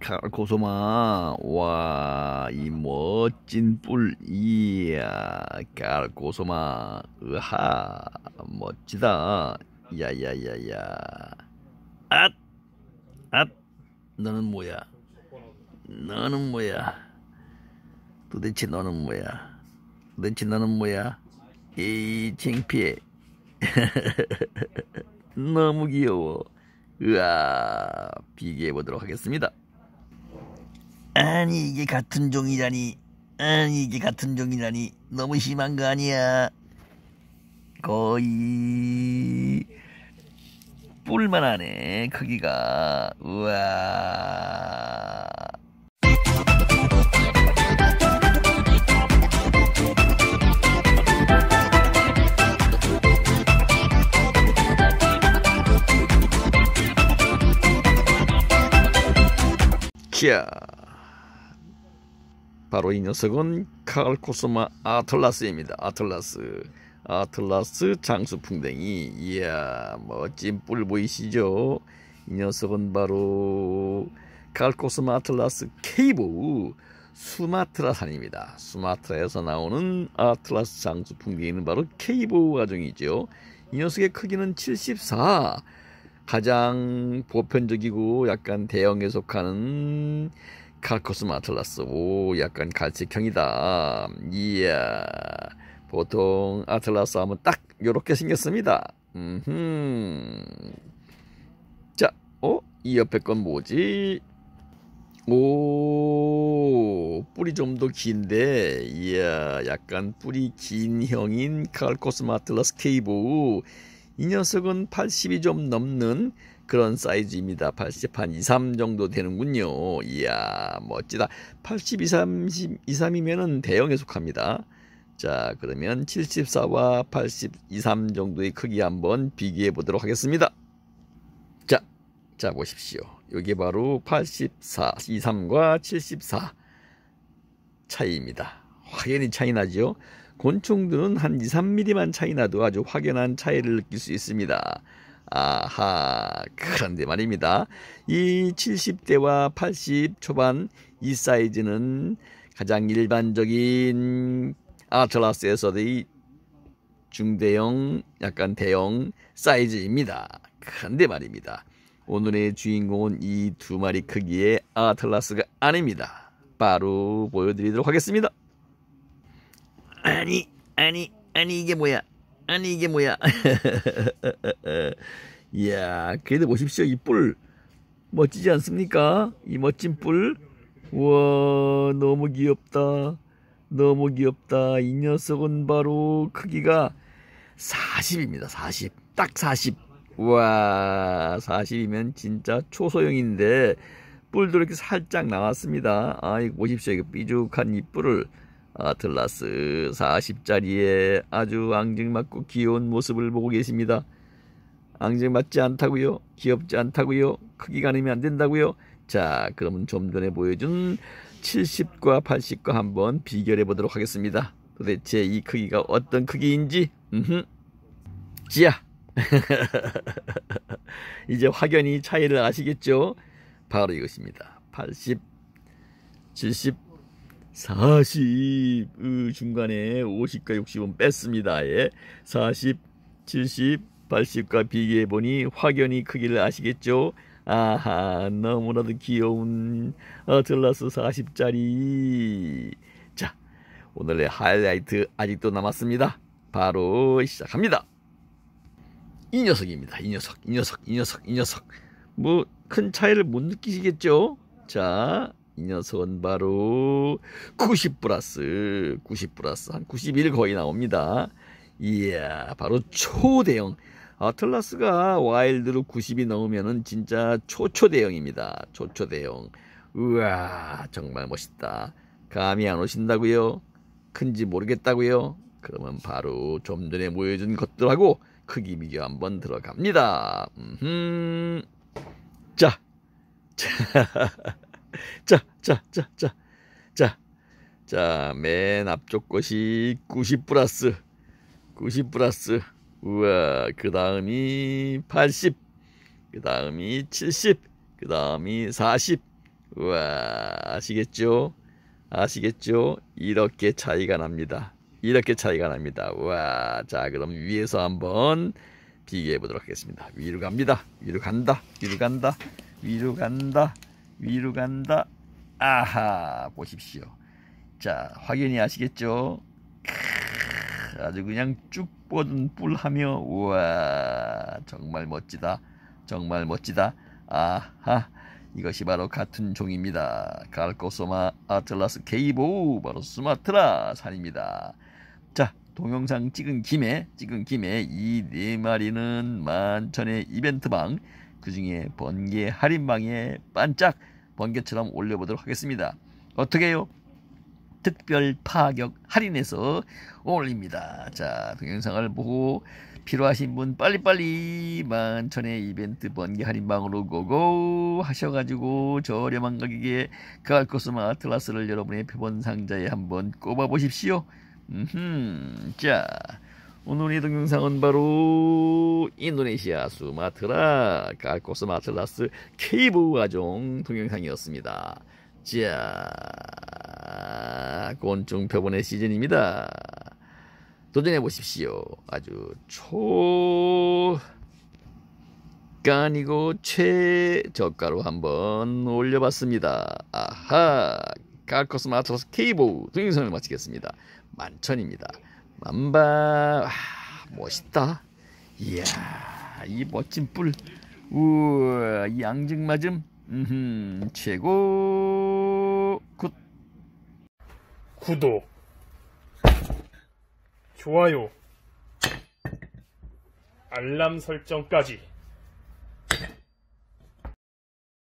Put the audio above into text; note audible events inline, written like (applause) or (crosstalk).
칼코소마 와 이 멋진 뿔 이야 칼코소마 으하 멋지다 야야야야 앗! 앗! 너는 뭐야 너는 뭐야 도대체 너는 뭐야 도대체 너는 뭐야 에이 창피해 (laughs) 너무 귀여워 으아 비교해보도록 하겠습니다 아니 이게 같은 종이라니 아니 이게 같은 종이라니 너무 심한 거 아니야 거의 뿔만 하네 크기가 우와 자 바로 이 녀석은 카갈코스마 아틀라스입니다. 아틀라스. 아틀라스 장수풍뎅이. 이야, 멋진 뿔 보이시죠? 이 녀석은 바로 카갈코스마 아틀라스 케이브 수마트라산입니다. 수마트라에서 나오는 아틀라스 장수풍뎅이는 바로 케이브가정이죠이 녀석의 크기는 74. 가장 보편적이고 약간 대형에 속하는 칼코스마 아틀라스 오 약간 갈색형이다 이야 보통 아틀라스 하면 딱 요렇게 생겼습니다 음흠 자 어? 이 옆에 건 뭐지? 오 뿌리 좀 더 긴데 이야 약간 뿌리 긴 형인 칼코스마 틀라스 케이브 이 녀석은 80이 좀 넘는 그런 사이즈입니다. 80, 한 2, 3 정도 되는군요. 이야, 멋지다. 80, 2, 3, 2, 3이면 대형에 속합니다. 자, 그러면 74와 80, 2, 3 정도의 크기 한번 비교해 보도록 하겠습니다. 자, 자, 보십시오. 여기 바로 84, 2, 3과 74 차이입니다. 확연히 차이 나죠? 곤충들은 한 2, 3mm만 차이 나도 아주 확연한 차이를 느낄 수 있습니다. 아하 그런데 말입니다. 이 70대와 80 초반 이 사이즈는 가장 일반적인 아틀라스에서의 중대형 약간 대형 사이즈입니다. 그런데 말입니다. 오늘의 주인공은 이 두 마리 크기의 아틀라스가 아닙니다. 바로 보여드리도록 하겠습니다. 아니 아니 아니 이게 뭐야 아니 이게 뭐야 (laughs) 이야 그래도 보십시오 이 뿔 멋지지 않습니까 이 멋진 뿔 우와 너무 귀엽다 너무 귀엽다 이 녀석은 바로 크기가 40입니다 40 딱 40 우와 40이면 진짜 초소형인데 뿔도 이렇게 살짝 나왔습니다 아이 보십시오 이거 삐죽한 이 뿔을 아틀라스 4 0짜리에 아주 앙증맞고 귀여운 모습을 보고 계십니다. 앙증맞지 않다고요? 귀엽지 않다고요? 크기 가 아니면 안 된다고요? 자, 그러면 좀 전에 보여준 70과 80과 한번 비교해 보도록 하겠습니다. 도대체 이 크기가 어떤 크기인지? 음흠. 찌야! (laughs) 이제 확연히 차이를 아시겠죠? 바로 이것입니다. 80, 70, 40 중간에 50과 60은 뺐습니다. 예. 40, 70, 80과 비교해 보니 확연히 크기를 아시겠죠? 아하 너무나도 귀여운 어틀러스 40짜리 자 오늘의 하이라이트 아직도 남았습니다. 바로 시작합니다. 이 녀석입니다. 이 녀석, 이 녀석, 이 녀석, 이 녀석. 뭐 큰 차이를 못 느끼시겠죠? 자, 이 녀석은 바로 90 플러스 90 플러스 한 91 거의 나옵니다. 이야 바로 초대형 아틀라스가 와일드로 90이 넘으면은 진짜 초초대형입니다. 초초대형 우와 정말 멋있다. 감이 안 오신다고요? 큰지 모르겠다고요? 그러면 바로 좀 전에 보여준 것들하고 크기 비교 한번 들어갑니다. 음흠. 자, (laughs) 자. (laughs) 자, 자, 자, 자, 자, 자, 맨 앞쪽 것이 90 플러스, 90 플러스, 우와, 그 다음이 80, 그 다음이 70, 그 다음이 40, 우와, 아시겠죠? 아시겠죠? 이렇게 차이가 납니다. 이렇게 차이가 납니다. 우 와, 자, 그럼 위에서 한번 비교해 보도록 하겠습니다. 위로 갑니다. 위로 간다. 위로 간다. 위로 간다. 위로 간다. 아하 보십시오. 자 확연히 아시겠죠? 아주 그냥 쭉 뻗은 뿔하며 우와 정말 멋지다. 정말 멋지다. 아하 이것이 바로 같은 종입니다. 갈코소마 아틀라스 케이보 바로 스마트라 산입니다. 자 동영상 찍은 김에 찍은 김에 이 네 마리는 만천의 이벤트방 그 중에 번개 할인방에 반짝 번개처럼 올려보도록 하겠습니다. 어떻게 해요? 특별 파격 할인해서 올립니다. 자, 동영상을 보고 필요하신 분 빨리빨리 만천의 이벤트 번개 할인방으로 고고 하셔가지고 저렴한 가격에 가을 코스마 아틀라스를 여러분의 표본 상자에 한번 꼽아보십시오. 음흠, 자. 오늘의 동영상은 바로 인도네시아 수마트라 갈코스 마틀라스 케이브 와종 동영상이었습니다. 자, 곤충 표본의 시즌입니다. 도전해 보십시오. 아주 초간니고 최저가로 한번 올려봤습니다. 아하, 갈코스 마틀라스 케이브 동영상을 마치겠습니다. 만천입니다. 만방 아, 멋있다 이야 이 멋진 뿔 우와 양증맞음 음흠, 최고 굿 구독 좋아요 알람 설정까지